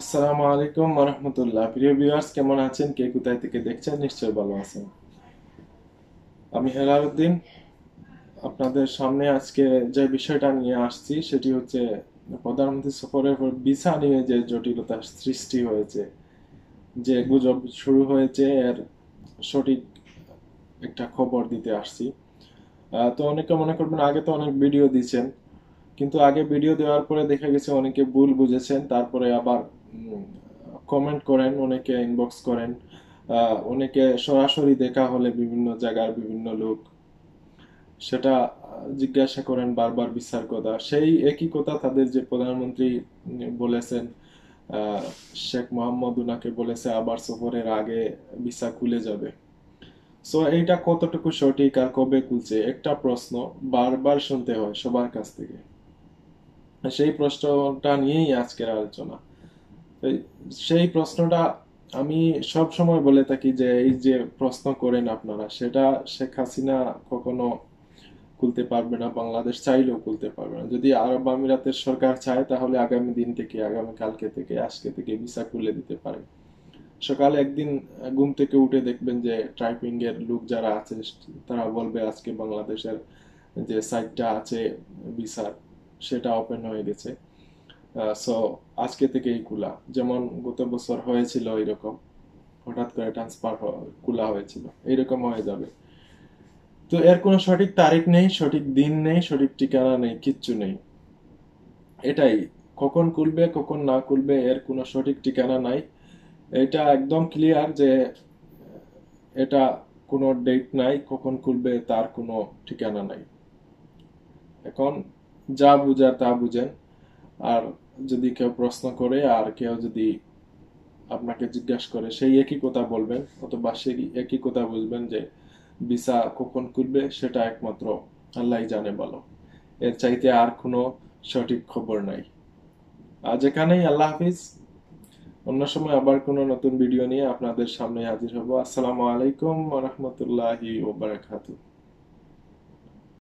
আসসালামু আলাইকুম রহমতুল্লাহ প্রিয় ভিউয়ার্স কেমন আছেন কে কোথায় থেকে দেখছেন নিশ্চয়ই ভালো আছেন আমি হেলালুদ্দিন আপনাদের সামনে আজকে যে বিষয়টা নিয়ে আসছি সেটি হচ্ছে প্রধানমন্ত্রী সফরের পর ভিসা নিয়ে যে জটিলতা সৃষ্টি হয়েছে যে গুজব শুরু হয়েছে এর সঠিক একটা খবর দিতে আসছি তো অনেকে মনে করবেন আগে তো অনেক ভিডিও দিয়েছেন কিন্তু আগে ভিডিও দেওয়ার পরে দেখা গেছে অনেকে ভুল বুঝেছেন তারপরে আবার কমেন্ট করেন অনেকে ইনবক্স করেন অনেকে সরাসরি দেখা হলে বিভিন্ন জায়গার বিভিন্ন লোক সেটা জিজ্ঞাসা করেন বারবার বিচার কথা সেই একই কথা তাদের যে প্রধানমন্ত্রী বলেছেন শেখ মোহাম্মদ উনাকে বলেছে আবার সফরের আগে ভিসা খুলে যাবে সো এইটা কতটুকু সঠিক আর কবে খুলছে একটা প্রশ্ন বারবার শুনতে হয় সবার কাছ থেকে সেই প্রশ্নটা নিয়েই আজকের আলোচনা সেই প্রশ্নটা আমি সব সময় বলে থাকি যে এই যে প্রশ্ন করেন আপনারা সেটা শেখ হাসিনা কখনো খুলতে পারবে না বাংলাদেশ চাইলেও খুলতে পারবে না যদি আরব আমিরাতের সরকার চায় তাহলে আগামী দিন থেকে আগামী কালকে থেকে আজকে থেকে ভিসা খুলে দিতে পারে সকালে একদিন ঘুম থেকে উঠে দেখবেন যে ট্রাইপিং এর লোক যারা আছে তারা বলবে আজকে বাংলাদেশের যে সাইটটা আছে ভিসার সেটা ওপেন হয়ে গেছে সো আজকে থেকে কুলা যেমন গত বছর হয়েছিল এরকম হঠাৎ করে ট্রান্সফার কুলা হয়েছিল এরকম হয়ে যাবে তো এর কোনো সঠিক তারিখ নেই সঠিক দিন নেই সঠিক ঠিকানা নেই কিচ্ছু নেই এটাই কখন খুলবে কখন না খুলবে এর কোনো সঠিক ঠিকানা নাই এটা একদম ক্লিয়ার যে এটা কোনো ডেট নাই কখন খুলবে তার কোনো ঠিকানা নাই এখন যা বুঝার তা বুঝেন আর যদি কেউ প্রশ্ন করে আর কেউ যদি আপনাকে জিজ্ঞাসা করে সেই একই কথা বলবেন অথবা সেই একই কথা বুঝবেন যে ভিসা কখন খুলবে সেটা একমাত্র আল্লাহ জানে বলো এর চাইতে আর কোনো সঠিক খবর নাই আজ এখানেই আল্লাহ হাফিজ অন্য সময় আবার কোনো নতুন ভিডিও নিয়ে আপনাদের সামনে হাজির হব আসসালামু আলাইকুম রহমতুল্লাহি ওবরাকাতু